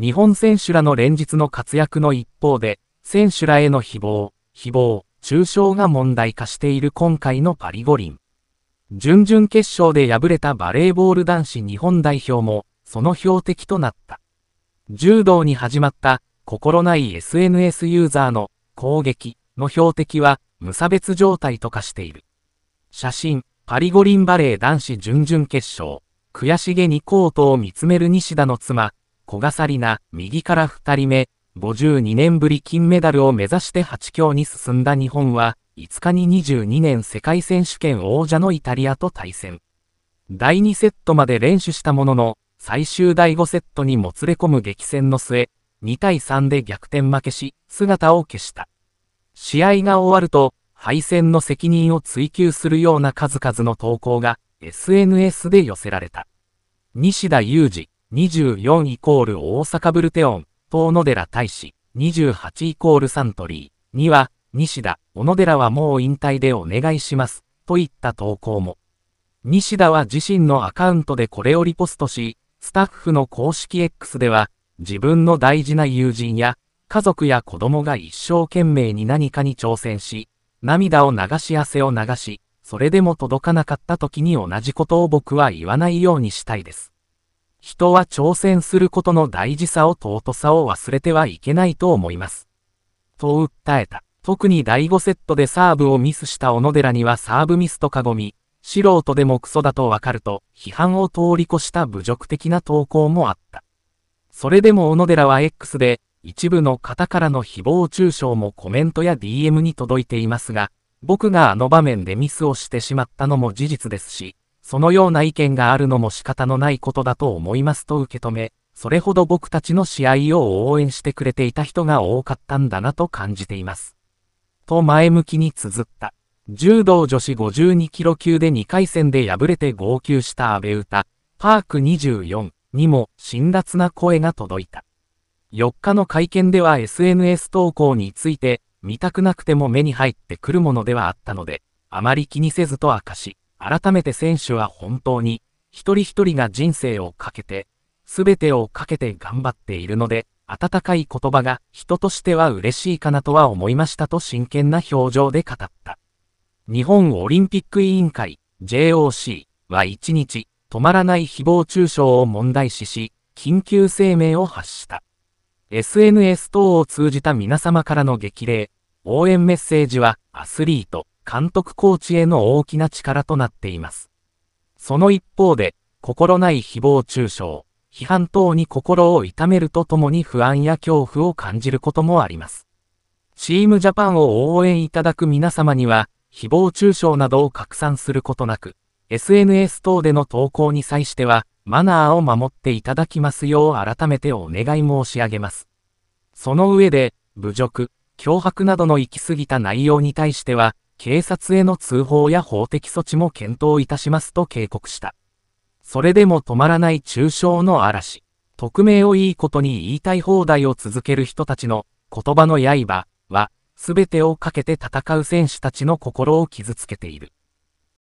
日本選手らの連日の活躍の一方で、選手らへの誹謗、誹謗、中傷が問題化している今回のパリ五輪。準々決勝で敗れたバレーボール男子日本代表も、その標的となった。柔道に始まった心ない SNS ユーザーの攻撃の標的は無差別状態と化している。写真、パリ五輪バレー男子準々決勝、悔しげにコートを見つめる西田の妻、小笠里奈、右から2人目、52年ぶり金メダルを目指して8強に進んだ日本は、5日に22年世界選手権王者のイタリアと対戦。第2セットまで練習したものの、最終第5セットにもつれ込む激戦の末、2対3で逆転負けし、姿を消した。試合が終わると、敗戦の責任を追及するような数々の投稿が SNS で寄せられた。西田裕二、24イコール大阪ブルテオン、東野寺大使、28イコールサントリー、には、西田、小野寺はもう引退でお願いします、といった投稿も。西田は自身のアカウントでこれをリポストし、スタッフの公式 X では、自分の大事な友人や、家族や子供が一生懸命に何かに挑戦し、涙を流し汗を流し、それでも届かなかった時に同じことを僕は言わないようにしたいです。人は挑戦することの大事さを尊さを忘れてはいけないと思います。と訴えた。特に第5セットでサーブをミスした小野寺にはサーブミスとかごみ、素人でもクソだとわかると、批判を通り越した侮辱的な投稿もあった。それでも小野寺は X で、一部の方からの誹謗中傷もコメントや DM に届いていますが、僕があの場面でミスをしてしまったのも事実ですし、そのような意見があるのも仕方のないことだと思いますと受け止め、それほど僕たちの試合を応援してくれていた人が多かったんだなと感じています。と前向きに綴った。柔道女子52キロ級で2回戦で敗れて号泣した安倍歌、パーク24にも辛辣な声が届いた。4日の会見では SNS 投稿について、見たくなくても目に入ってくるものではあったので、あまり気にせずと明かし、改めて選手は本当に、一人一人が人生をかけて、すべてをかけて頑張っているので、温かい言葉が人としては嬉しいかなとは思いましたと真剣な表情で語った。日本オリンピック委員会 JOC は一日止まらない誹謗中傷を問題視し、緊急声明を発した。SNS 等を通じた皆様からの激励、応援メッセージはアスリート、監督コーチへの大きな力となっています。その一方で、心ない誹謗中傷、批判等に心を痛めるとともに不安や恐怖を感じることもあります。チームジャパンを応援いただく皆様には、誹謗中傷などを拡散することなく、SNS 等での投稿に際しては、マナーを守っていただきますよう改めてお願い申し上げます。その上で、侮辱、脅迫などの行き過ぎた内容に対しては、警察への通報や法的措置も検討いたしますと警告した。それでも止まらない中傷の嵐。匿名をいいことに言いたい放題を続ける人たちの言葉の刃は、すべてをかけて戦う戦士たちの心を傷つけている。